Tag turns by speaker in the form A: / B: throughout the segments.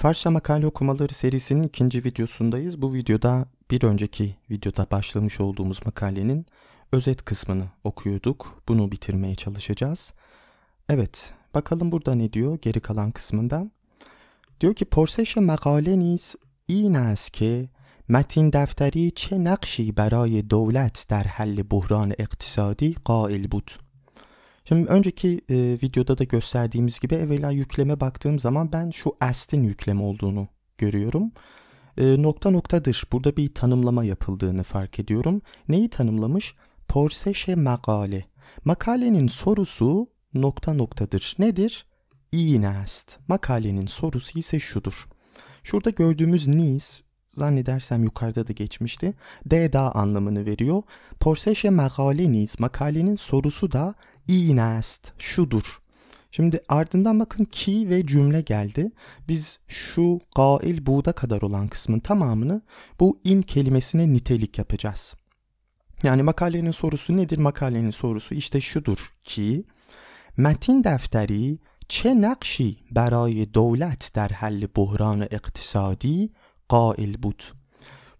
A: Farsça makale okumaları serisinin ikinci videosundayız. Bu videoda bir önceki videoda başlamış olduğumuz makalenin özet kısmını okuyorduk. Bunu bitirmeye çalışacağız. Evet, bakalım burada ne diyor geri kalan kısmından. Diyor ki پرسش makaleniz نیز این است که متین دفتری چه نقشی برای دولت در حل بحران اقتصادی قائل بود. Şimdi önceki e, videoda da gösterdiğimiz gibi evvela yükleme baktığım zaman ben şu ast'in yükleme olduğunu görüyorum. E, nokta noktadır. Burada bir tanımlama yapıldığını fark ediyorum. Neyi tanımlamış? Porseşe makale. Makalenin sorusu nokta noktadır. Nedir? İğnest. Makalenin sorusu ise şudur. Şurada gördüğümüz nis zannedersem yukarıda da geçmişti. D da anlamını veriyor. Porseşe makale nis makalenin sorusu da ist, şudur. Şimdi ardından bakın ki ve cümle geldi. Biz şu gail buğda kadar olan kısmın tamamını bu in kelimesine nitelik yapacağız. Yani makalenin sorusu nedir? Makalenin sorusu işte şudur ki metin defteri çe nakşi beraye devlet der halli buhran iktisadi gail bud.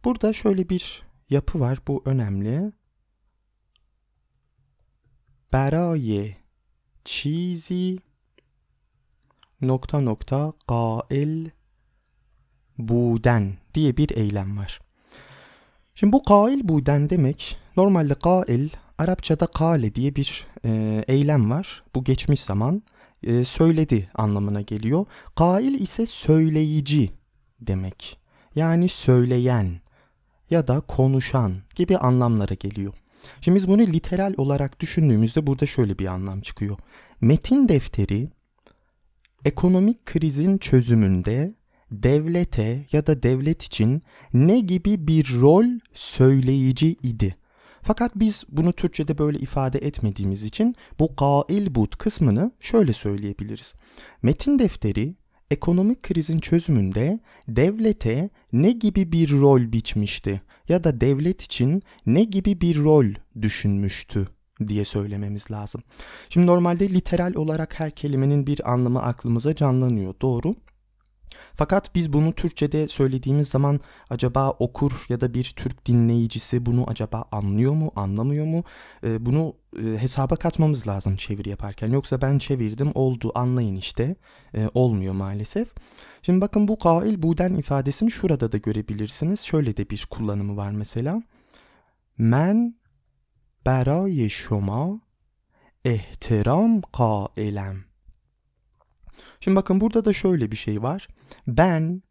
A: Burada şöyle bir yapı var bu önemli. برای چیزی nokta nokta قائل buden diye bir eylem var. Şimdi bu kail buden demek normalde kail Arapçada kale diye bir e, eylem var. Bu geçmiş zaman e, söyledi anlamına geliyor. Kail ise söyleyici demek. Yani söyleyen ya da konuşan gibi anlamlara geliyor. Şimdi biz bunu literal olarak düşündüğümüzde burada şöyle bir anlam çıkıyor. Metin defteri ekonomik krizin çözümünde devlete ya da devlet için ne gibi bir rol söyleyici idi? Fakat biz bunu Türkçe'de böyle ifade etmediğimiz için bu gail but kısmını şöyle söyleyebiliriz. Metin defteri ekonomik krizin çözümünde devlete ne gibi bir rol biçmişti? ya da devlet için ne gibi bir rol düşünmüştü diye söylememiz lazım. Şimdi normalde literal olarak her kelimenin bir anlamı aklımıza canlanıyor. Doğru. Fakat biz bunu Türkçe'de söylediğimiz zaman acaba okur ya da bir Türk dinleyicisi bunu acaba anlıyor mu, anlamıyor mu? E, bunu e, hesaba katmamız lazım çeviri yaparken. Yoksa ben çevirdim oldu anlayın işte e, olmuyor maalesef. Şimdi bakın bu kail buden ifadesini şurada da görebilirsiniz. Şöyle de bir kullanımı var mesela. Men برای شما احترام قائلم. Şimdi bakın burada da şöyle bir şey var. Ben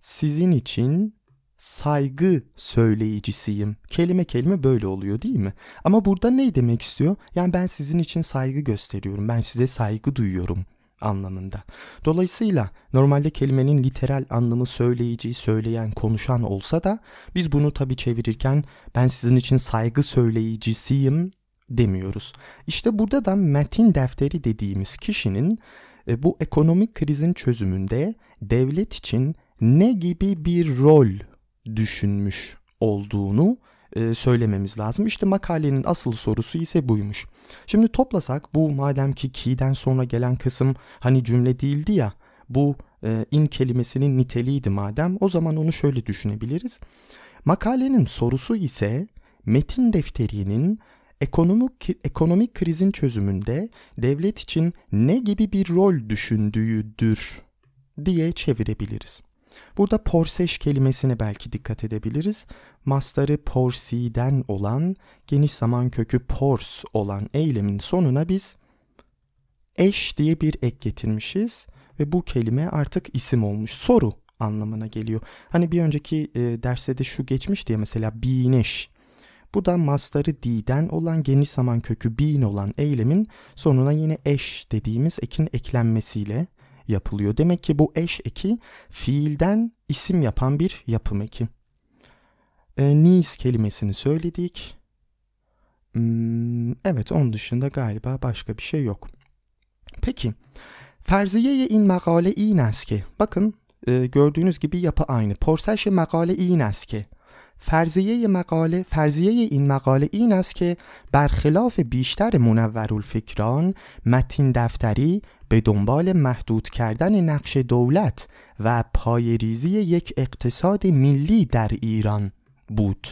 A: sizin için saygı söyleyicisiyim. Kelime kelime böyle oluyor değil mi? Ama burada ne demek istiyor? Yani ben sizin için saygı gösteriyorum. Ben size saygı duyuyorum anlamında. Dolayısıyla normalde kelimenin literal anlamı söyleyici, söyleyen, konuşan olsa da biz bunu tabi çevirirken ben sizin için saygı söyleyicisiyim demiyoruz. İşte burada da metin defteri dediğimiz kişinin e, bu ekonomik krizin çözümünde devlet için ne gibi bir rol düşünmüş olduğunu e, söylememiz lazım. İşte makalenin asıl sorusu ise buymuş. Şimdi toplasak bu madem ki ki'den sonra gelen kısım hani cümle değildi ya bu e, in kelimesinin niteliğiydi madem o zaman onu şöyle düşünebiliriz. Makalenin sorusu ise metin defterinin ekonomik, ekonomik krizin çözümünde devlet için ne gibi bir rol düşündüğüdür diye çevirebiliriz. Burada porseş kelimesine belki dikkat edebiliriz. Mastarı porsi'den olan, geniş zaman kökü pors olan eylemin sonuna biz eş diye bir ek getirmişiz ve bu kelime artık isim olmuş. Soru anlamına geliyor. Hani bir önceki e, derste de şu geçmiş diye mesela bineş bu da mastarı di'den olan geniş zaman kökü bin olan eylemin sonuna yine eş dediğimiz ekin eklenmesiyle yapılıyor. Demek ki bu eş eki fiilden isim yapan bir yapım eki. E, niz kelimesini söyledik. Hmm, evet onun dışında galiba başka bir şey yok. Peki ferziyeye in makale i iyneske. Bakın e, gördüğünüz gibi yapı aynı. Porseşe makale i iyneske. فرضیه مقاله فرضیه این مقاله این است که برخلاف بیشتر منورالفکران متین دفتری به دنبال محدود کردن نقش دولت و پایریزی یک اقتصاد ملی در ایران بود.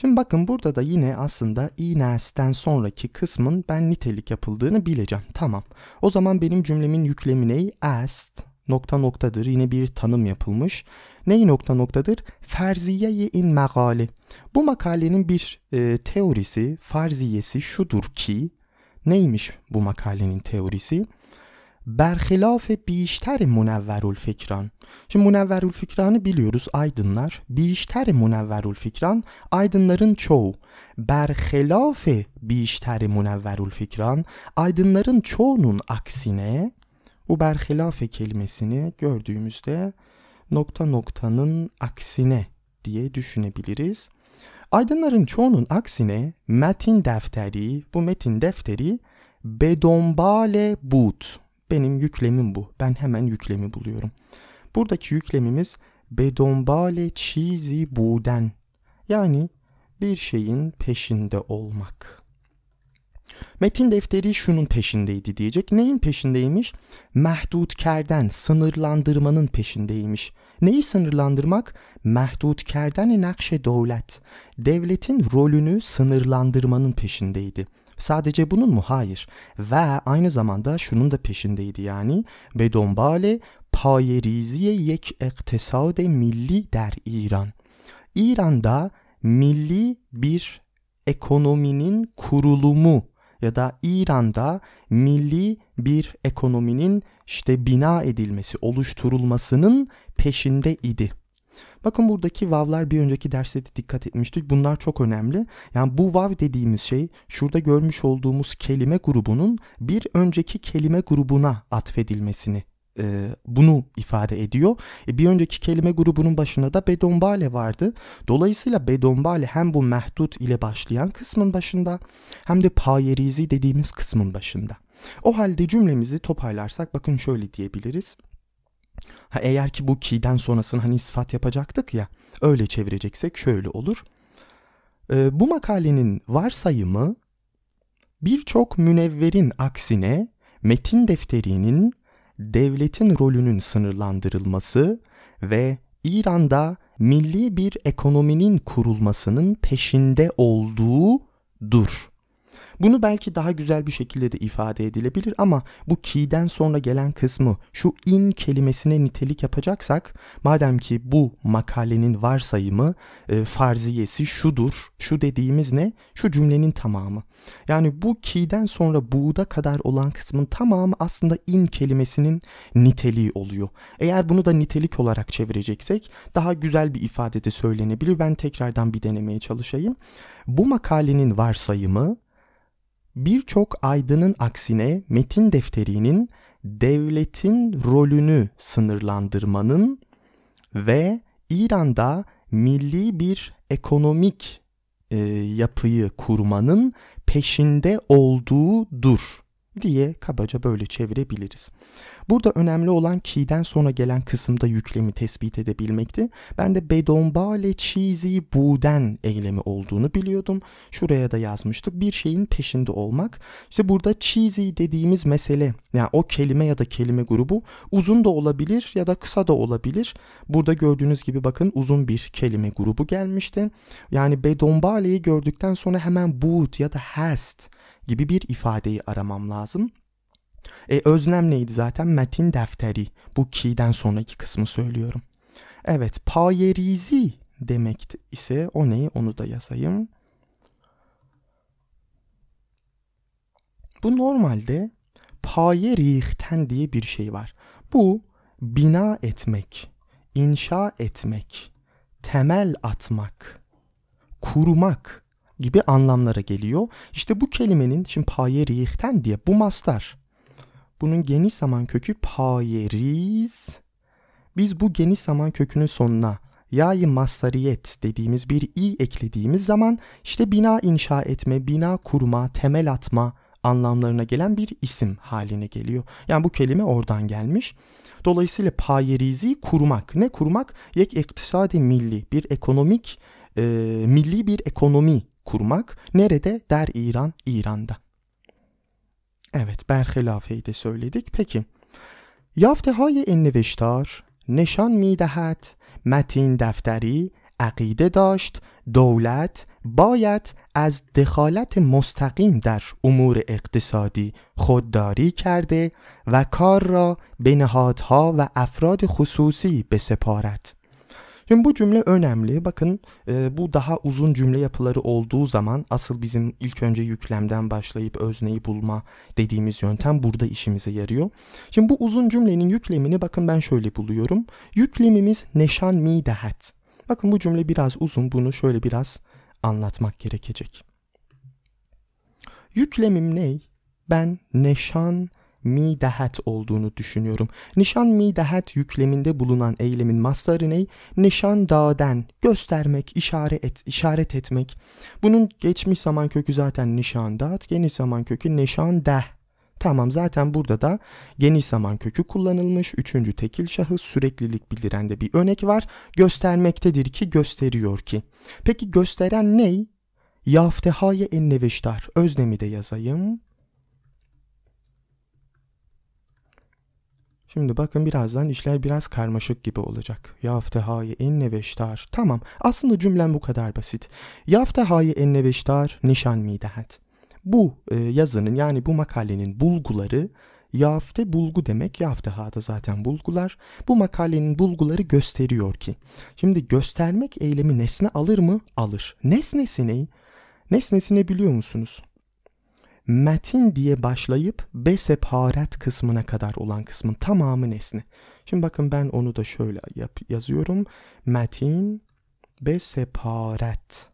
A: Şimdi bakın burada da yine aslında iğnesten sonraki kısmın ben nitelik yapıldığını bileceğim. Tamam. O zaman benim cümlemin yüklemine Est nokta noktadır. Yine bir tanım yapılmış. Ney nokta noktadır? Ferziye-i in makale. Bu makalenin bir e, teorisi, farziyesi şudur ki, neymiş bu makalenin teorisi? Berhilaf bişter munevverul fikran. Şimdi munevverul fikranı biliyoruz aydınlar. Bişter munevverul fikran aydınların çoğu. Berhilaf bişter munevverul fikran aydınların çoğunun aksine bu berhilafe kelimesini gördüğümüzde nokta noktanın aksine diye düşünebiliriz. Aydınların çoğunun aksine metin defteri, bu metin defteri bedombale boot. Benim yüklemim bu. Ben hemen yüklemi buluyorum. Buradaki yüklemimiz bedombale çizi buden. Yani bir şeyin peşinde olmak. Metin defteri şunun peşindeydi diyecek. Neyin peşindeymiş? kerden sınırlandırmanın peşindeymiş. Neyi sınırlandırmak? kerden nakşe devlet. Devletin rolünü sınırlandırmanın peşindeydi. Sadece bunun mu? Hayır. Ve aynı zamanda şunun da peşindeydi yani. Bedombale payeriziye yek ektisade milli der İran. İran'da milli bir ekonominin kurulumu ya da İran'da milli bir ekonominin işte bina edilmesi, oluşturulmasının peşinde idi. Bakın buradaki vavlar bir önceki derste de dikkat etmiştik. Bunlar çok önemli. Yani bu vav dediğimiz şey şurada görmüş olduğumuz kelime grubunun bir önceki kelime grubuna atfedilmesini e, bunu ifade ediyor. E, bir önceki kelime grubunun başında da bedombale vardı. Dolayısıyla bedombale hem bu mehdut ile başlayan kısmın başında hem de payerizi dediğimiz kısmın başında. O halde cümlemizi toparlarsak bakın şöyle diyebiliriz. Ha, eğer ki bu ki'den sonrasını hani sıfat yapacaktık ya öyle çevireceksek şöyle olur. E, bu makalenin varsayımı birçok münevverin aksine metin defterinin devletin rolünün sınırlandırılması ve İran'da milli bir ekonominin kurulmasının peşinde olduğu dur. Bunu belki daha güzel bir şekilde de ifade edilebilir ama bu ki'den sonra gelen kısmı şu in kelimesine nitelik yapacaksak madem ki bu makalenin varsayımı e, farziyesi şudur. Şu dediğimiz ne? Şu cümlenin tamamı. Yani bu ki'den sonra bu'da kadar olan kısmın tamamı aslında in kelimesinin niteliği oluyor. Eğer bunu da nitelik olarak çevireceksek daha güzel bir ifade de söylenebilir. Ben tekrardan bir denemeye çalışayım. Bu makalenin varsayımı Birçok aydının aksine metin defterinin devletin rolünü sınırlandırmanın ve İran'da milli bir ekonomik e, yapıyı kurmanın peşinde olduğudur diye kabaca böyle çevirebiliriz. Burada önemli olan ki'den sonra gelen kısımda yüklemi tespit edebilmekti. Ben de bedombale cheesy buden eylemi olduğunu biliyordum. Şuraya da yazmıştık. Bir şeyin peşinde olmak. İşte burada cheesy dediğimiz mesele yani o kelime ya da kelime grubu uzun da olabilir ya da kısa da olabilir. Burada gördüğünüz gibi bakın uzun bir kelime grubu gelmişti. Yani bedombale'yi gördükten sonra hemen would ya da hast gibi bir ifadeyi aramam lazım. E, özlem neydi zaten? Metin defteri. Bu ki'den sonraki kısmı söylüyorum. Evet payerizi demek ise o neyi onu da yazayım. Bu normalde paye diye bir şey var. Bu bina etmek, inşa etmek, temel atmak, kurmak gibi anlamlara geliyor. İşte bu kelimenin şimdi payerihten diye bu mastar. Bunun geniş zaman kökü payeriz. Biz bu geniş zaman kökünün sonuna yayı masariyet dediğimiz bir i eklediğimiz zaman işte bina inşa etme, bina kurma, temel atma anlamlarına gelen bir isim haline geliyor. Yani bu kelime oradan gelmiş. Dolayısıyla payerizi kurmak. Ne kurmak? Yek iktisadi milli, bir ekonomik, e, milli bir ekonomi kurmak. Nerede? Der İran, İran'da. Evet, de söyledik. یافته های این نوشتار نشان می دهد متین دفتری عقیده داشت دولت باید از دخالت مستقیم در امور اقتصادی خودداری کرده و کار را به نهادها و افراد خصوصی بسپارد Şimdi bu cümle önemli. Bakın e, bu daha uzun cümle yapıları olduğu zaman asıl bizim ilk önce yüklemden başlayıp özneyi bulma dediğimiz yöntem burada işimize yarıyor. Şimdi bu uzun cümlenin yüklemini bakın ben şöyle buluyorum. Yüklemimiz neşan mi dehet. Bakın bu cümle biraz uzun bunu şöyle biraz anlatmak gerekecek. Yüklemim ney? Ben neşan mi midehet olduğunu düşünüyorum. Nişan midehet yükleminde bulunan eylemin mastarı ne? Nişan daden, göstermek, işaret, et, işaret etmek. Bunun geçmiş zaman kökü zaten nişan dağıt, geniş zaman kökü nişan deh Tamam zaten burada da geniş zaman kökü kullanılmış. Üçüncü tekil şahıs süreklilik bildiren de bir örnek var. Göstermektedir ki gösteriyor ki. Peki gösteren ney? Yaftehaye enneveştar. Öznemi de yazayım. Şimdi bakın birazdan işler biraz karmaşık gibi olacak. Yaftehaye enne veştar. Tamam aslında cümlem bu kadar basit. Yaftehaye enne veştar nişan midehet. Bu e, yazının yani bu makalenin bulguları Yafte bulgu demek. Yafteha da zaten bulgular. Bu makalenin bulguları gösteriyor ki. Şimdi göstermek eylemi nesne alır mı? Alır. Nesnesini Nesnesini biliyor musunuz? metin diye başlayıp beseparet kısmına kadar olan kısmın tamamı nesne. Şimdi bakın ben onu da şöyle yap yazıyorum. Metin beseparet.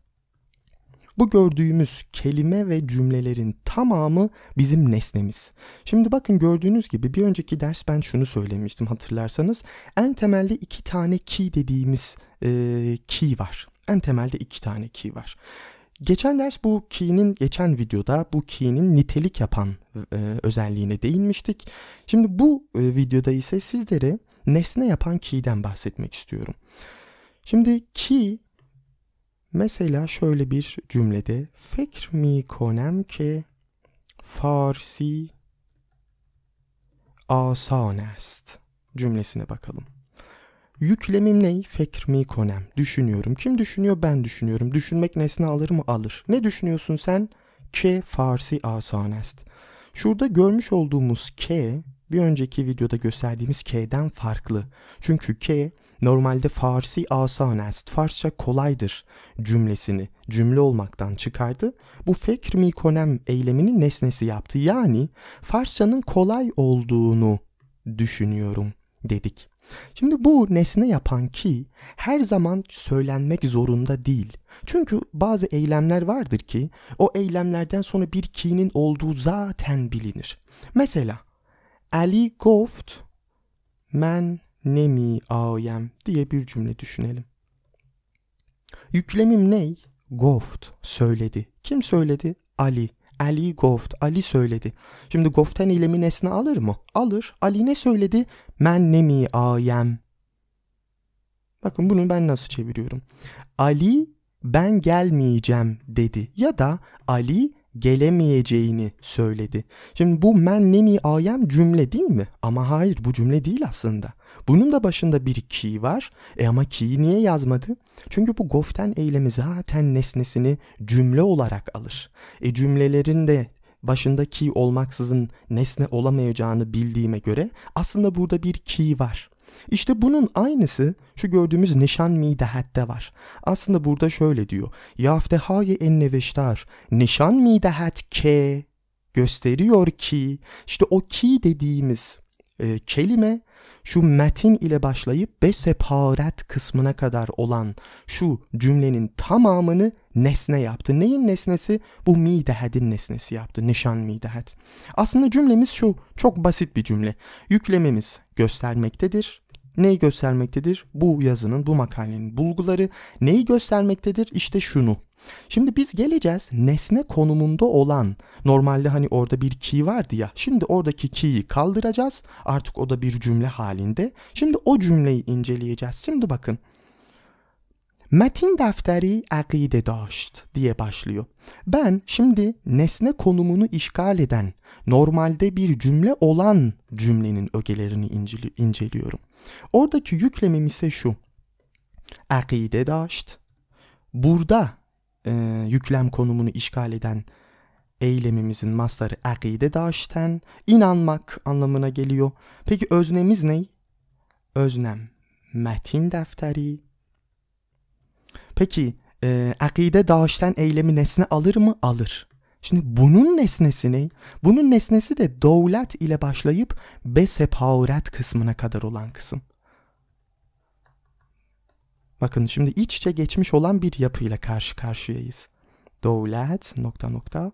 A: Bu gördüğümüz kelime ve cümlelerin tamamı bizim nesnemiz. Şimdi bakın gördüğünüz gibi bir önceki ders ben şunu söylemiştim hatırlarsanız. En temelde iki tane ki dediğimiz e, key var. En temelde iki tane ki var. Geçen ders bu key'nin geçen videoda bu key'nin nitelik yapan e, özelliğine değinmiştik. Şimdi bu e, videoda ise sizlere nesne yapan key'den bahsetmek istiyorum. Şimdi key mesela şöyle bir cümlede fikr mi konem ke farsi asan est cümlesine bakalım. Yüklemim ney? Fekrmi konem. Düşünüyorum. Kim düşünüyor? Ben düşünüyorum. Düşünmek nesne alır mı? Alır. Ne düşünüyorsun sen? Ke farsi asanest. Şurada görmüş olduğumuz ke bir önceki videoda gösterdiğimiz K'den farklı. Çünkü K normalde Farsi asanest, Farsça kolaydır cümlesini cümle olmaktan çıkardı. Bu fekr konem eyleminin nesnesi yaptı. Yani Farsçanın kolay olduğunu düşünüyorum dedik. Şimdi bu nesne yapan ki her zaman söylenmek zorunda değil. Çünkü bazı eylemler vardır ki o eylemlerden sonra bir ki'nin olduğu zaten bilinir. Mesela Ali goft men nemi ayem diye bir cümle düşünelim. Yüklemim ney? Goft söyledi. Kim söyledi? Ali. Ali goft, Ali söyledi. Şimdi goften eylemi nesne alır mı? Alır. Ali ne söyledi? Men nemi ayem. Bakın bunu ben nasıl çeviriyorum. Ali ben gelmeyeceğim dedi ya da Ali gelemeyeceğini söyledi. Şimdi bu men nemi ayem cümle değil mi? Ama hayır bu cümle değil aslında. Bunun da başında bir ki var. E ama ki'yi niye yazmadı? Çünkü bu goften eylemi zaten nesnesini cümle olarak alır. E cümlelerin de başında ki olmaksızın nesne olamayacağını bildiğime göre aslında burada bir ki var. İşte bunun aynısı şu gördüğümüz nişan midehatte var. Aslında burada şöyle diyor. Yaftehaye en neveştar nişan midehat ke gösteriyor ki işte o ki dediğimiz e, kelime şu metin ile başlayıp beseparet kısmına kadar olan şu cümlenin tamamını nesne yaptı. Neyin nesnesi? Bu midehedin nesnesi yaptı. Nişan midehed. Aslında cümlemiz şu. Çok basit bir cümle. Yüklememiz göstermektedir neyi göstermektedir? Bu yazının, bu makalenin bulguları neyi göstermektedir? İşte şunu. Şimdi biz geleceğiz nesne konumunda olan normalde hani orada bir ki vardı ya şimdi oradaki ki'yi kaldıracağız artık o da bir cümle halinde şimdi o cümleyi inceleyeceğiz şimdi bakın Metin defteri akide daşt diye başlıyor. Ben şimdi nesne konumunu işgal eden, normalde bir cümle olan cümlenin ögelerini inceliyorum. Oradaki yüklemim ise şu. Akide daşt. Burada e, yüklem konumunu işgal eden eylemimizin masları akide daşten inanmak anlamına geliyor. Peki öznemiz ne? Öznem metin defteri. Peki e, akide daşten eylemi nesne alır mı? Alır. Şimdi bunun nesnesini, Bunun nesnesi de devlet ile başlayıp beseparet kısmına kadar olan kısım. Bakın şimdi iç içe geçmiş olan bir yapıyla karşı karşıyayız. Devlet nokta nokta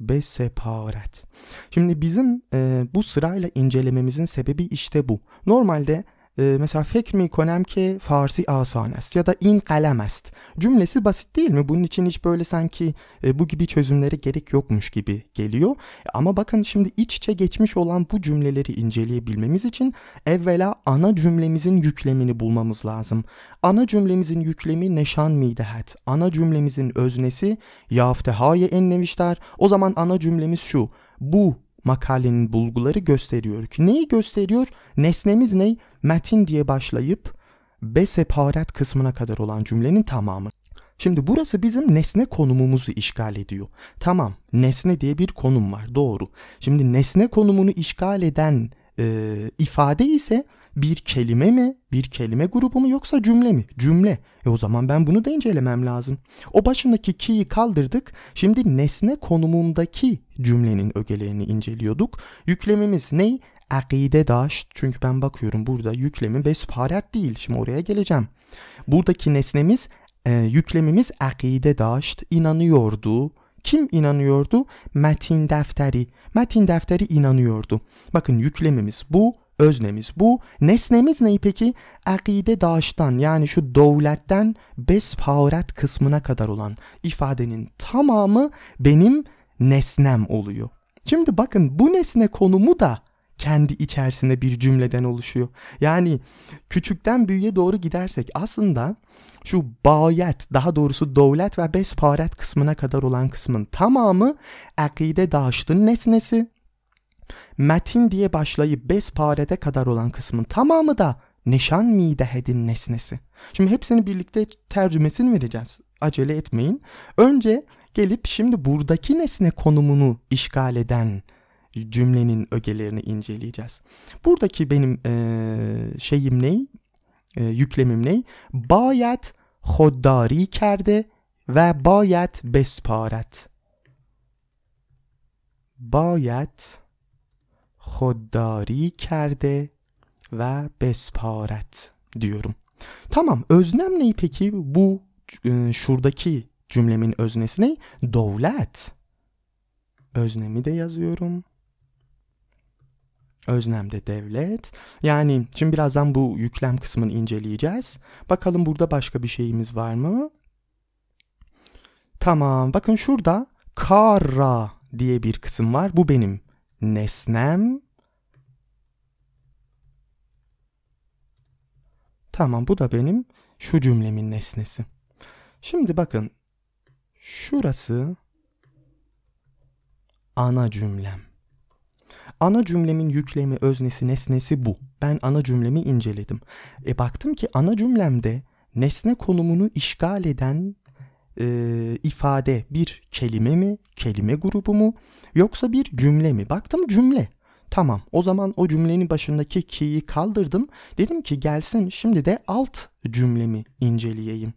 A: beseparet. Şimdi bizim e, bu sırayla incelememizin sebebi işte bu. Normalde مثلا فکر میکنم ki فارسی آسان است ya da in قلم است cümlesi basit değil mi? Bunun için hiç böyle sanki e, bu gibi çözümlere gerek yokmuş gibi geliyor. E, ama bakın şimdi iç içe geçmiş olan bu cümleleri inceleyebilmemiz için evvela ana cümlemizin yüklemini bulmamız lazım. Ana cümlemizin yüklemi neşan mıydı midehet. Ana cümlemizin öznesi yaftehaye ennemişler. O zaman ana cümlemiz şu. Bu makalenin bulguları gösteriyor ki neyi gösteriyor? Nesnemiz ney? Metin diye başlayıp be separat kısmına kadar olan cümlenin tamamı. Şimdi burası bizim nesne konumumuzu işgal ediyor. Tamam nesne diye bir konum var doğru. Şimdi nesne konumunu işgal eden e, ifade ise bir kelime mi? Bir kelime grubu mu yoksa cümle mi? Cümle. E o zaman ben bunu da incelemem lazım. O başındaki ki'yi kaldırdık. Şimdi nesne konumundaki cümlenin ögelerini inceliyorduk. Yüklemimiz ne? Akide daşt. Çünkü ben bakıyorum burada yüklemi besparat değil. Şimdi oraya geleceğim. Buradaki nesnemiz, e, yüklemimiz akide daşt. inanıyordu. Kim inanıyordu? Metin defteri. Metin defteri inanıyordu. Bakın yüklemimiz bu öznemiz. Bu nesnemiz neyi peki? Akide daştan yani şu devletten besparet kısmına kadar olan ifadenin tamamı benim nesnem oluyor. Şimdi bakın bu nesne konumu da kendi içerisinde bir cümleden oluşuyor. Yani küçükten büyüğe doğru gidersek aslında şu bayet daha doğrusu devlet ve besparet kısmına kadar olan kısmın tamamı akide daştın nesnesi. Metin diye başlayıp besparede kadar olan kısmın tamamı da neşan midehedin nesnesi. Şimdi hepsini birlikte tercümesini vereceğiz. Acele etmeyin. Önce gelip şimdi buradaki nesne konumunu işgal eden cümlenin ögelerini inceleyeceğiz. Buradaki benim e, şeyim ney? E, yüklemim ney? Bayet hoddari kerde ve bayet besparet. Bayet خودداری کرده و بسپارت diyorum. Tamam öznem ne peki bu e, şuradaki cümlemin öznesi ne? Dovlet. Öznemi de yazıyorum. de devlet. Yani şimdi birazdan bu yüklem kısmını inceleyeceğiz. Bakalım burada başka bir şeyimiz var mı? Tamam. Bakın şurada kara diye bir kısım var. Bu benim nesnem. Tamam bu da benim şu cümlemin nesnesi. Şimdi bakın şurası ana cümlem. Ana cümlemin yüklemi, öznesi, nesnesi bu. Ben ana cümlemi inceledim. E baktım ki ana cümlemde nesne konumunu işgal eden e, ifade bir kelime mi, kelime grubu mu yoksa bir cümle mi? Baktım cümle. Tamam o zaman o cümlenin başındaki ki'yi kaldırdım. Dedim ki gelsin şimdi de alt cümlemi inceleyeyim.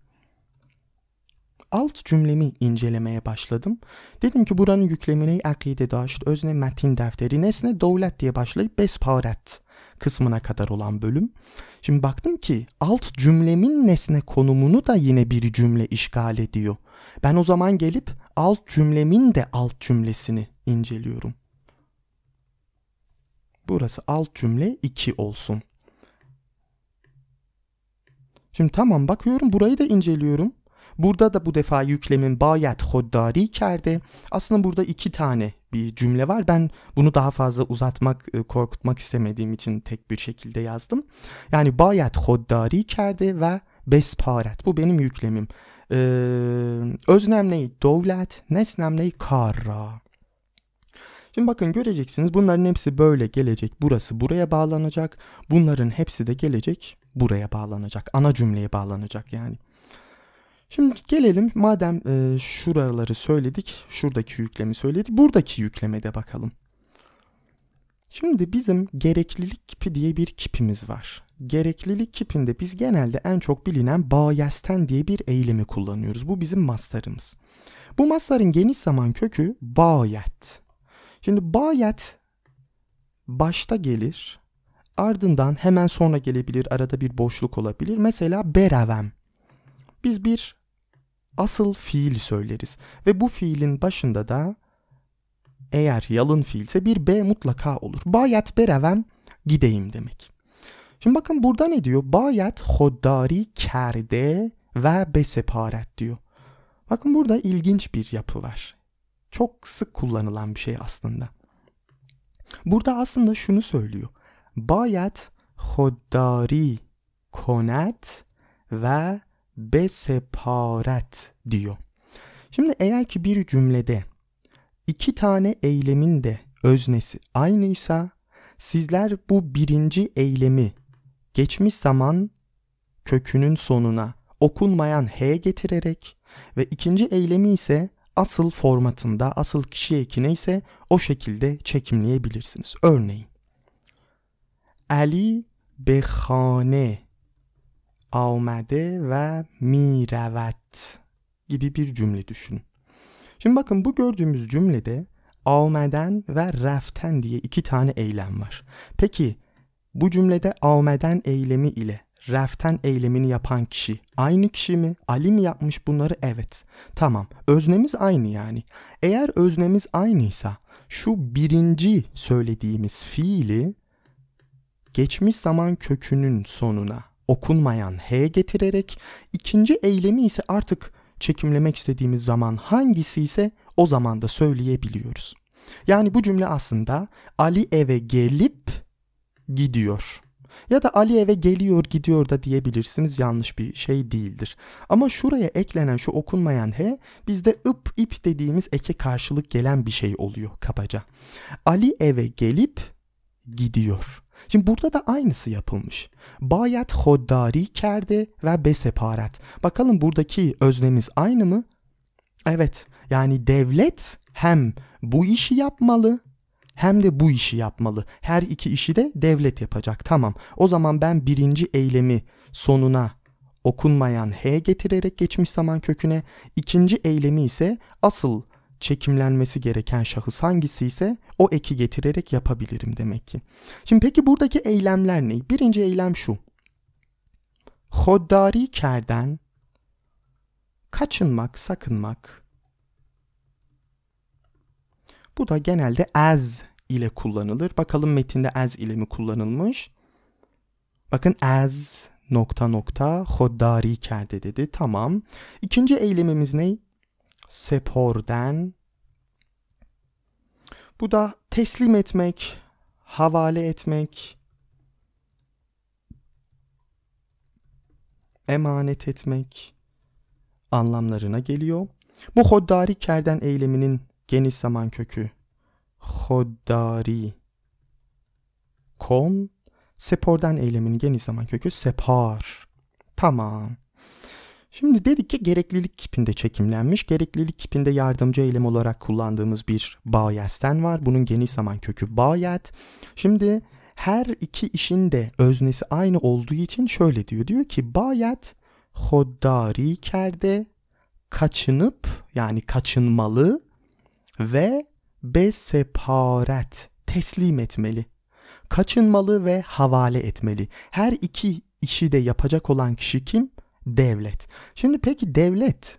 A: Alt cümlemi incelemeye başladım. Dedim ki buranın yüklemini akide daşt özne metin defteri nesne devlet diye başlayıp besparet kısmına kadar olan bölüm. Şimdi baktım ki alt cümlemin nesne konumunu da yine bir cümle işgal ediyor. Ben o zaman gelip alt cümlemin de alt cümlesini inceliyorum. Burası alt cümle 2 olsun. Şimdi tamam bakıyorum burayı da inceliyorum. Burada da bu defa yüklemin bayet hoddari kerdi. Aslında burada iki tane bir cümle var. Ben bunu daha fazla uzatmak, e, korkutmak istemediğim için tek bir şekilde yazdım. Yani bayet hoddari kerdi ve besparet. Bu benim yüklemim. Ee, öznemleyi dovlet, nesnemleyi karra. Şimdi bakın göreceksiniz bunların hepsi böyle gelecek. Burası buraya bağlanacak. Bunların hepsi de gelecek buraya bağlanacak. Ana cümleye bağlanacak yani. Şimdi gelelim madem e, şuraları söyledik, şuradaki yüklemi söyledik, buradaki yüklemede bakalım. Şimdi bizim gereklilik kipi diye bir kipimiz var. Gereklilik kipinde biz genelde en çok bilinen bayesten diye bir eylemi kullanıyoruz. Bu bizim mastarımız. Bu mastarın geniş zaman kökü bayet. Şimdi bayet başta gelir, ardından hemen sonra gelebilir, arada bir boşluk olabilir. Mesela beravem. Biz bir asıl fiil söyleriz. Ve bu fiilin başında da eğer yalın fiilse bir B mutlaka olur. Bayat berevem gideyim demek. Şimdi bakın burada ne diyor? Bayat hoddari kerde ve beseparet diyor. Bakın burada ilginç bir yapı var. Çok sık kullanılan bir şey aslında. Burada aslında şunu söylüyor. Bayat hoddari konet ve be separat diyor. Şimdi eğer ki bir cümlede iki tane eylemin de öznesi aynıysa sizler bu birinci eylemi geçmiş zaman kökünün sonuna okunmayan h getirerek ve ikinci eylemi ise asıl formatında, asıl kişi ekine ise o şekilde çekimleyebilirsiniz. Örneğin Ali behane آمده و میرود gibi bir cümle düşün. Şimdi bakın bu gördüğümüz cümlede almeden ve raften diye iki tane eylem var. Peki bu cümlede almeden eylemi ile raften eylemini yapan kişi aynı kişi mi? Ali mi yapmış bunları? Evet. Tamam. Öznemiz aynı yani. Eğer öznemiz aynıysa şu birinci söylediğimiz fiili geçmiş zaman kökünün sonuna okunmayan H getirerek ikinci eylemi ise artık çekimlemek istediğimiz zaman hangisi ise o zaman da söyleyebiliyoruz. Yani bu cümle aslında Ali eve gelip gidiyor. Ya da Ali eve geliyor gidiyor da diyebilirsiniz yanlış bir şey değildir. Ama şuraya eklenen şu okunmayan he bizde ıp ip dediğimiz eke karşılık gelen bir şey oluyor kabaca. Ali eve gelip gidiyor. Şimdi burada da aynısı yapılmış. Bayat hoddari kerde ve beseparet. Bakalım buradaki öznemiz aynı mı? Evet. Yani devlet hem bu işi yapmalı hem de bu işi yapmalı. Her iki işi de devlet yapacak. Tamam. O zaman ben birinci eylemi sonuna okunmayan h getirerek geçmiş zaman köküne, ikinci eylemi ise asıl çekimlenmesi gereken şahıs hangisi ise o eki getirerek yapabilirim demek ki. Şimdi peki buradaki eylemler ne? Birinci eylem şu. Hoddari kerden kaçınmak, sakınmak. Bu da genelde az ile kullanılır. Bakalım metinde az ile mi kullanılmış? Bakın az nokta nokta hoddari kerde dedi. Tamam. İkinci eylemimiz ne? Sepordan, Bu da teslim etmek, havale etmek, emanet etmek anlamlarına geliyor. Bu hoddari kerden eyleminin geniş zaman kökü. Hoddari. Kon. Sepordan eylemin geniş zaman kökü separ. Tamam. Şimdi dedik ki gereklilik kipinde çekimlenmiş. Gereklilik kipinde yardımcı eylem olarak kullandığımız bir bayesten var. Bunun geniş zaman kökü bayet. Şimdi her iki işin de öznesi aynı olduğu için şöyle diyor. Diyor ki bayet hoddari kerde kaçınıp yani kaçınmalı ve beseparet teslim etmeli. Kaçınmalı ve havale etmeli. Her iki işi de yapacak olan kişi kim? devlet. Şimdi peki devlet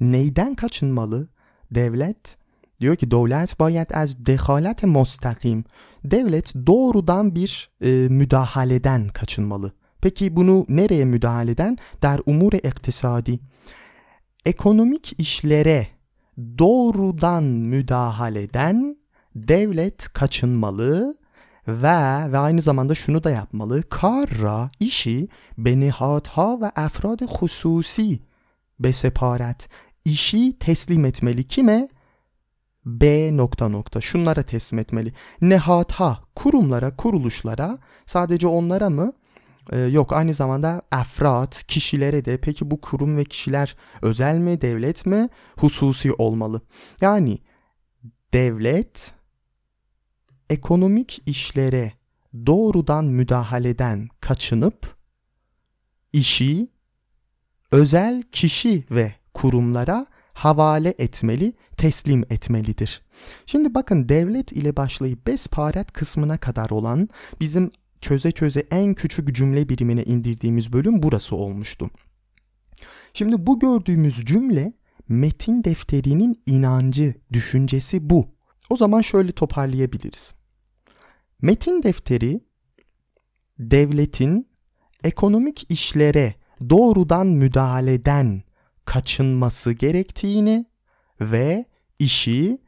A: neyden kaçınmalı? Devlet diyor ki devlet bayat az dehalet mustakim. Devlet doğrudan bir e, müdahaleden kaçınmalı. Peki bunu nereye müdahaleden? Der umure iktisadi. Ekonomik işlere doğrudan müdahaleden devlet kaçınmalı ve ve aynı zamanda şunu da yapmalı. Karra işi به ve و hususi خصوصی به سپارت işi teslim etmeli kime? B nokta nokta şunlara teslim etmeli. Nehatha kurumlara, kuruluşlara sadece onlara mı? Ee, yok aynı zamanda efrat kişilere de peki bu kurum ve kişiler özel mi devlet mi hususi olmalı. Yani devlet ekonomik işlere doğrudan müdahaleden kaçınıp işi özel kişi ve kurumlara havale etmeli, teslim etmelidir. Şimdi bakın devlet ile başlayıp besparet kısmına kadar olan bizim çöze çöze en küçük cümle birimine indirdiğimiz bölüm burası olmuştu. Şimdi bu gördüğümüz cümle metin defterinin inancı, düşüncesi bu. O zaman şöyle toparlayabiliriz. Metin defteri devletin ekonomik işlere doğrudan müdahaleden kaçınması gerektiğini ve işi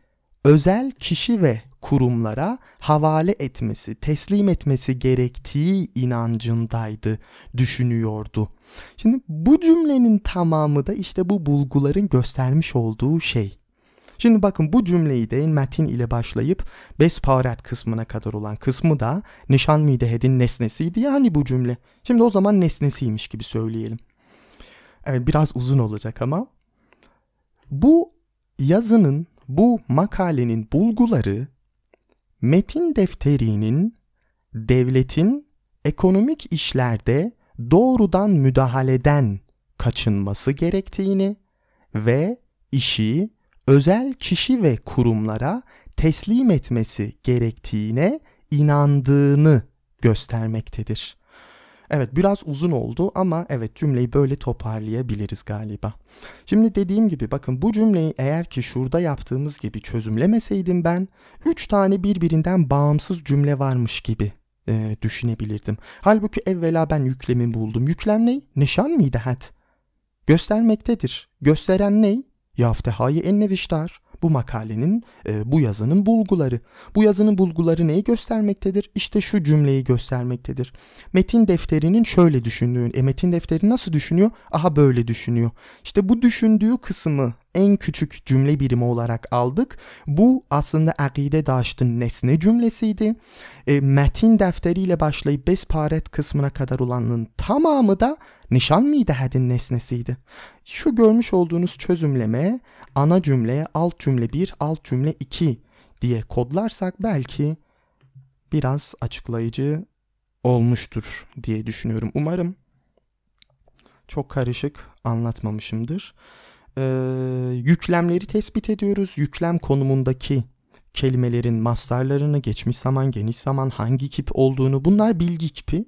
A: özel kişi ve kurumlara havale etmesi, teslim etmesi gerektiği inancındaydı, düşünüyordu. Şimdi bu cümlenin tamamı da işte bu bulguların göstermiş olduğu şey. Şimdi bakın bu cümleyi de metin ile başlayıp besparet kısmına kadar olan kısmı da nişan midehedin nesnesiydi yani bu cümle. Şimdi o zaman nesnesiymiş gibi söyleyelim. Evet biraz uzun olacak ama. Bu yazının, bu makalenin bulguları metin defterinin devletin ekonomik işlerde doğrudan müdahaleden kaçınması gerektiğini ve işi özel kişi ve kurumlara teslim etmesi gerektiğine inandığını göstermektedir. Evet biraz uzun oldu ama evet cümleyi böyle toparlayabiliriz galiba. Şimdi dediğim gibi bakın bu cümleyi eğer ki şurada yaptığımız gibi çözümlemeseydim ben 3 tane birbirinden bağımsız cümle varmış gibi e, düşünebilirdim. Halbuki evvela ben yüklemi buldum. Yüklem ne? Nişan mıydı hat? Göstermektedir. Gösteren ne? Yaftehai Enneviştar bu makalenin, e, bu yazının bulguları. Bu yazının bulguları neyi göstermektedir? İşte şu cümleyi göstermektedir. Metin defterinin şöyle düşündüğünü, e, metin defteri nasıl düşünüyor? Aha böyle düşünüyor. İşte bu düşündüğü kısmı en küçük cümle birimi olarak aldık. Bu aslında akide daştın nesne cümlesiydi. E, metin defteriyle başlayıp besparet kısmına kadar olanın tamamı da nişan mıydı midehedin nesnesiydi. Şu görmüş olduğunuz çözümleme ana cümle, alt cümle 1, alt cümle 2 diye kodlarsak belki biraz açıklayıcı olmuştur diye düşünüyorum. Umarım çok karışık anlatmamışımdır e, yüklemleri tespit ediyoruz. Yüklem konumundaki kelimelerin masterlarını, geçmiş zaman, geniş zaman, hangi kip olduğunu bunlar bilgi kipi.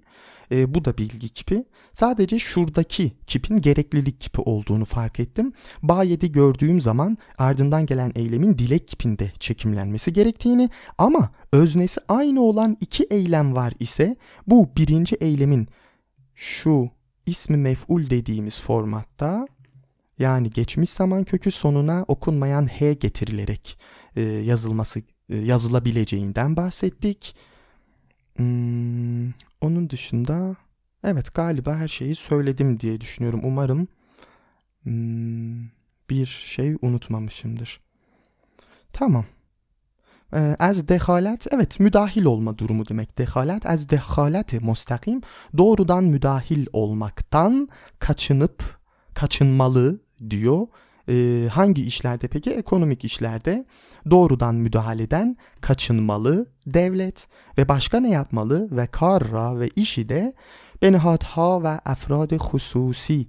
A: E, bu da bilgi kipi. Sadece şuradaki kipin gereklilik kipi olduğunu fark ettim. Bayeti gördüğüm zaman ardından gelen eylemin dilek kipinde çekimlenmesi gerektiğini ama öznesi aynı olan iki eylem var ise bu birinci eylemin şu ismi mef'ul dediğimiz formatta yani geçmiş zaman kökü sonuna okunmayan h getirilerek e, yazılması e, yazılabileceğinden bahsettik. Hmm, onun dışında evet galiba her şeyi söyledim diye düşünüyorum. Umarım hmm, bir şey unutmamışımdır. Tamam. E, az dehalet evet müdahil olma durumu demek. Dehalet az dehaleti mustakim doğrudan müdahil olmaktan kaçınıp kaçınmalı diyor. E, hangi işlerde peki? Ekonomik işlerde doğrudan müdahaleden kaçınmalı devlet ve başka ne yapmalı? Ve karra ve işi de benihatha ve efrad hususi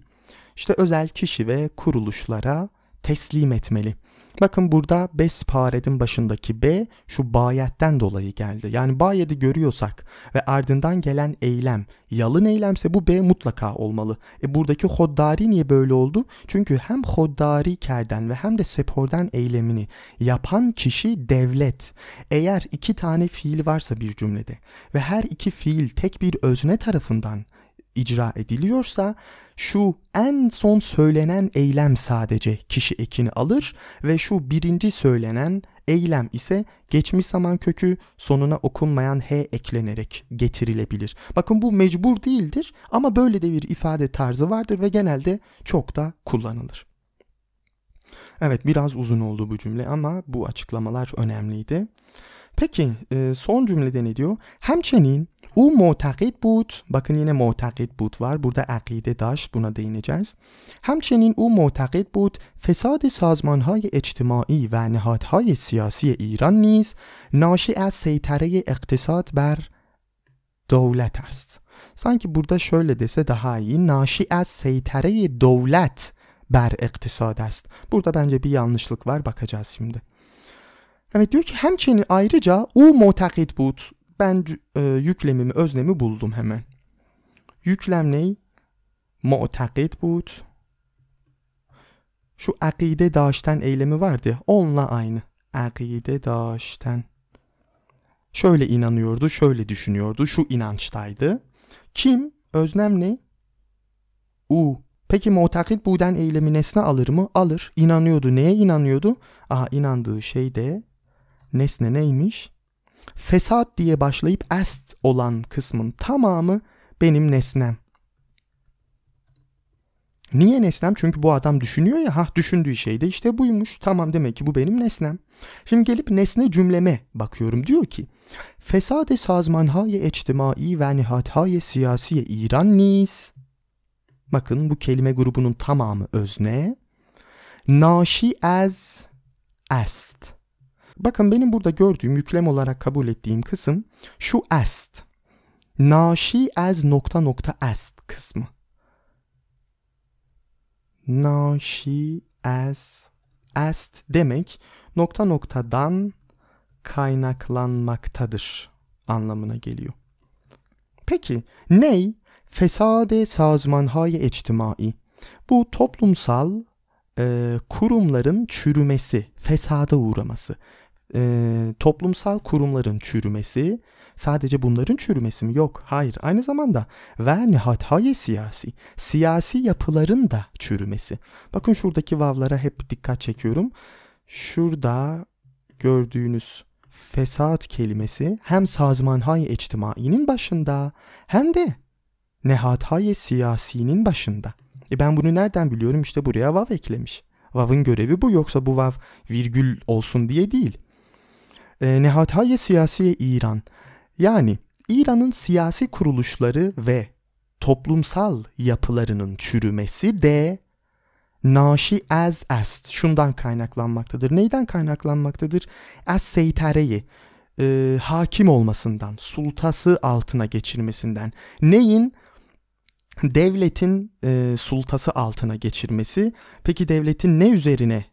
A: işte özel kişi ve kuruluşlara teslim etmeli. Bakın burada besparedin başındaki B şu bayetten dolayı geldi. Yani bayedi görüyorsak ve ardından gelen eylem yalın eylemse bu B mutlaka olmalı. E buradaki hoddari niye böyle oldu? Çünkü hem hoddari kerden ve hem de seporden eylemini yapan kişi devlet. Eğer iki tane fiil varsa bir cümlede ve her iki fiil tek bir özne tarafından icra ediliyorsa şu en son söylenen eylem sadece kişi ekini alır ve şu birinci söylenen eylem ise geçmiş zaman kökü sonuna okunmayan h eklenerek getirilebilir. Bakın bu mecbur değildir ama böyle de bir ifade tarzı vardır ve genelde çok da kullanılır. Evet biraz uzun oldu bu cümle ama bu açıklamalar önemliydi. Peki e, son cümlede ne diyor? Hemçinin او معتقد بود با کنین معتقد بود ور برده عقیده داشت دین جنس، همچنین او معتقد بود فساد سازمان های اجتماعی و نهادهای سیاسی ایران نیز ناشی از سیطره اقتصاد بر دولت است sanki burada şöyle دسه دهایی ناشی از سیطره دولت بر اقتصاد است برده بنجه بی یانشلک ور bakacağız şimdi Evet diyor ki hemçinin ayrıca او معتقد بود ben e, yüklemimi, öznemi buldum hemen. Yüklem ney? Mu'takit bud. Şu akide daşten eylemi vardı ya onunla aynı. Akide daşten. Şöyle inanıyordu, şöyle düşünüyordu, şu inançtaydı. Kim? Öznem ne? U. Peki mu'takit buden eylemi nesne alır mı? Alır. İnanıyordu. Neye inanıyordu? Aha inandığı şey de nesne neymiş? fesat diye başlayıp est olan kısmın tamamı benim nesnem. Niye nesnem? Çünkü bu adam düşünüyor ya. Hah düşündüğü şey de işte buymuş. Tamam demek ki bu benim nesnem. Şimdi gelip nesne cümleme bakıyorum. Diyor ki Fesade haye içtimai ve nihat haye siyasiye İran niz. Bakın bu kelime grubunun tamamı özne. Naşi az est. Bakın benim burada gördüğüm yüklem olarak kabul ettiğim kısım şu est. Naşi az nokta nokta est kısmı. Naşi az est demek nokta noktadan kaynaklanmaktadır anlamına geliyor. Peki ney? Fesade sazmanhay içtimai. Bu toplumsal e, kurumların çürümesi, fesada uğraması e, toplumsal kurumların çürümesi sadece bunların çürümesi mi? Yok hayır aynı zamanda ve nihat haye siyasi siyasi yapıların da çürümesi. Bakın şuradaki vavlara hep dikkat çekiyorum. Şurada gördüğünüz fesat kelimesi hem sazmanhay içtimainin başında hem de nehathay siyasinin başında. E ben bunu nereden biliyorum? İşte buraya vav eklemiş. Vav'ın görevi bu yoksa bu vav virgül olsun diye değil e, ee, Nehatay Siyasi İran yani İran'ın siyasi kuruluşları ve toplumsal yapılarının çürümesi de naşi az est şundan kaynaklanmaktadır. Neyden kaynaklanmaktadır? Az seytareyi e, hakim olmasından, sultası altına geçirmesinden. Neyin? Devletin e, sultası altına geçirmesi. Peki devletin ne üzerine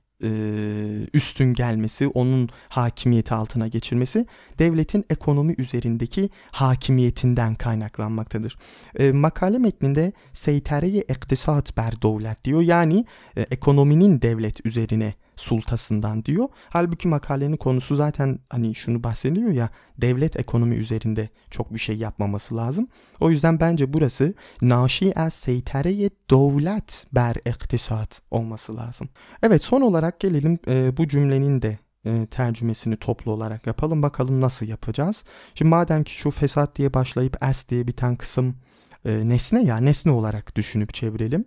A: üstün gelmesi, onun hakimiyeti altına geçirmesi devletin ekonomi üzerindeki hakimiyetinden kaynaklanmaktadır. E, makale metninde seytere-i iktisat berdovlet diyor yani ekonominin devlet üzerine sultasından diyor. Halbuki makalenin konusu zaten hani şunu bahsediyor ya devlet ekonomi üzerinde çok bir şey yapmaması lazım. O yüzden bence burası naşi az seytereye devlet ber iktisat olması lazım. Evet son olarak gelelim e, bu cümlenin de e, tercümesini toplu olarak yapalım. Bakalım nasıl yapacağız. Şimdi madem ki şu fesat diye başlayıp es diye biten kısım e, nesne ya nesne olarak düşünüp çevirelim.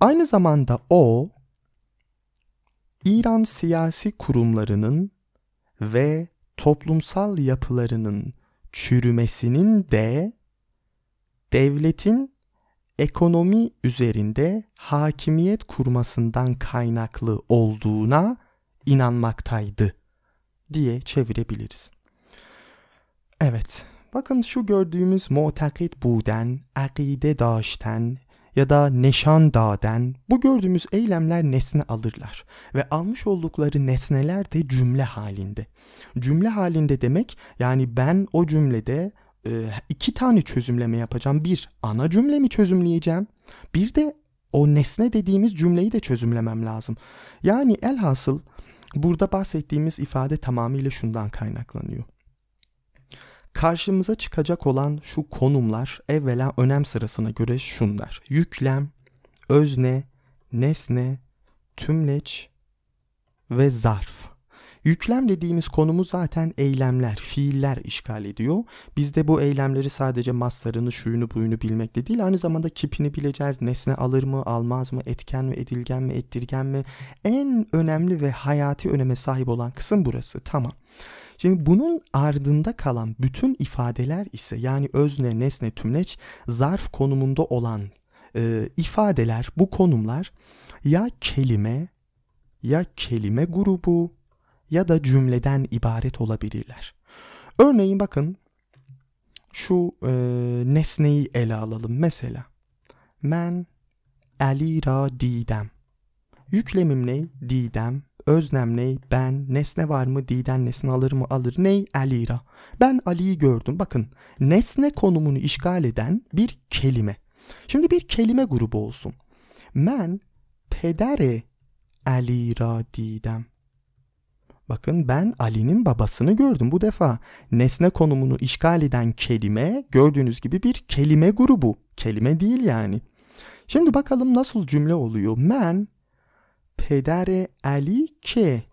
A: Aynı zamanda o İran siyasi kurumlarının ve toplumsal yapılarının çürümesinin de devletin ekonomi üzerinde hakimiyet kurmasından kaynaklı olduğuna inanmaktaydı diye çevirebiliriz. Evet, bakın şu gördüğümüz mutakit buden, akide daşten, ya da neşan daden bu gördüğümüz eylemler nesne alırlar ve almış oldukları nesneler de cümle halinde. Cümle halinde demek yani ben o cümlede e, iki tane çözümleme yapacağım. Bir ana cümlemi çözümleyeceğim. Bir de o nesne dediğimiz cümleyi de çözümlemem lazım. Yani elhasıl burada bahsettiğimiz ifade tamamıyla şundan kaynaklanıyor. Karşımıza çıkacak olan şu konumlar evvela önem sırasına göre şunlar. Yüklem, özne, nesne, tümleç ve zarf. Yüklem dediğimiz konumu zaten eylemler, fiiller işgal ediyor. Biz de bu eylemleri sadece maslarını, şuyunu, buyunu bilmekle değil, aynı zamanda kipini bileceğiz. Nesne alır mı, almaz mı, etken mi, edilgen mi, ettirgen mi? En önemli ve hayati öneme sahip olan kısım burası. Tamam. Şimdi bunun ardında kalan bütün ifadeler ise yani özne, nesne, tümleç zarf konumunda olan e, ifadeler, bu konumlar ya kelime ya kelime grubu ya da cümleden ibaret olabilirler. Örneğin bakın şu e, nesneyi ele alalım mesela. Men Ali ra didem. Yüklemim ne? Didem Öznem ney? Ben. Nesne var mı? Diden nesne alır mı? Alır. Ney? Alira. Ben Ali'yi gördüm. Bakın nesne konumunu işgal eden bir kelime. Şimdi bir kelime grubu olsun. Men pedere Alira didem. Bakın ben Ali'nin babasını gördüm bu defa. Nesne konumunu işgal eden kelime gördüğünüz gibi bir kelime grubu. Kelime değil yani. Şimdi bakalım nasıl cümle oluyor. Men پدر علی که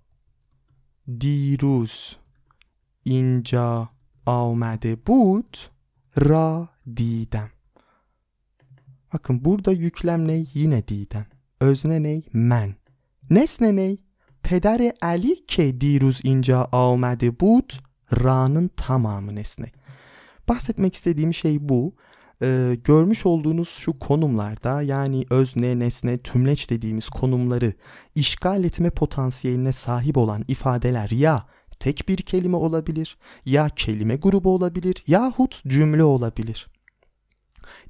A: دیروز اینجا آمده بود را دیدم Bakın burada yüklem ne? Yine didem. Özne ne? Men. Nesne ne? Pederi Ali ke diruz inca avmedi bud. Ra'nın tamamı nesne. Bahsetmek istediğim şey bu e, görmüş olduğunuz şu konumlarda yani özne, nesne, tümleç dediğimiz konumları işgal etme potansiyeline sahip olan ifadeler ya tek bir kelime olabilir, ya kelime grubu olabilir, yahut cümle olabilir.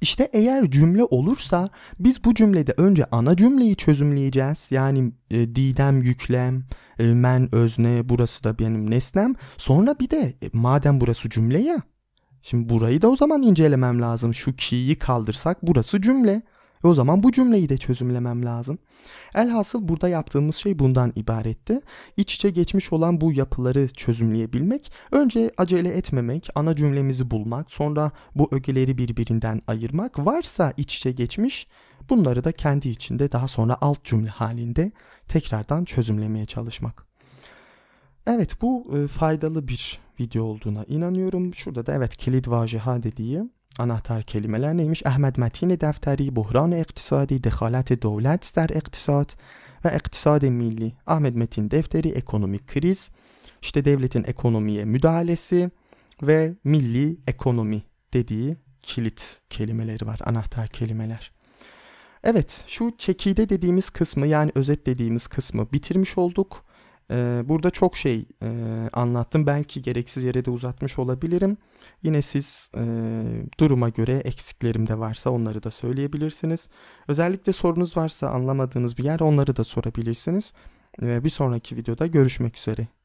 A: İşte eğer cümle olursa biz bu cümlede önce ana cümleyi çözümleyeceğiz. Yani e, didem, yüklem, e, men, özne, burası da benim nesnem. Sonra bir de e, madem burası cümle ya Şimdi burayı da o zaman incelemem lazım. Şu ki'yi kaldırsak burası cümle. E o zaman bu cümleyi de çözümlemem lazım. Elhasıl burada yaptığımız şey bundan ibaretti. İç içe geçmiş olan bu yapıları çözümleyebilmek, önce acele etmemek, ana cümlemizi bulmak, sonra bu ögeleri birbirinden ayırmak, varsa iç içe geçmiş bunları da kendi içinde daha sonra alt cümle halinde tekrardan çözümlemeye çalışmak. Evet bu e, faydalı bir video olduğuna inanıyorum. Şurada da evet kilit vaciha dediği anahtar kelimeler neymiş? Ahmet Metin Defteri, Buhran İktisadi, Dehalet Devlet der İktisat ve İktisadi Milli. Ahmet Metin Defteri, Ekonomik Kriz, işte devletin ekonomiye müdahalesi ve milli ekonomi dediği kilit kelimeleri var, anahtar kelimeler. Evet, şu çekide dediğimiz kısmı yani özet dediğimiz kısmı bitirmiş olduk. Ee, burada çok şey e, anlattım. Belki gereksiz yere de uzatmış olabilirim. Yine siz e, duruma göre eksiklerim de varsa onları da söyleyebilirsiniz. Özellikle sorunuz varsa anlamadığınız bir yer onları da sorabilirsiniz. Bir sonraki videoda görüşmek üzere.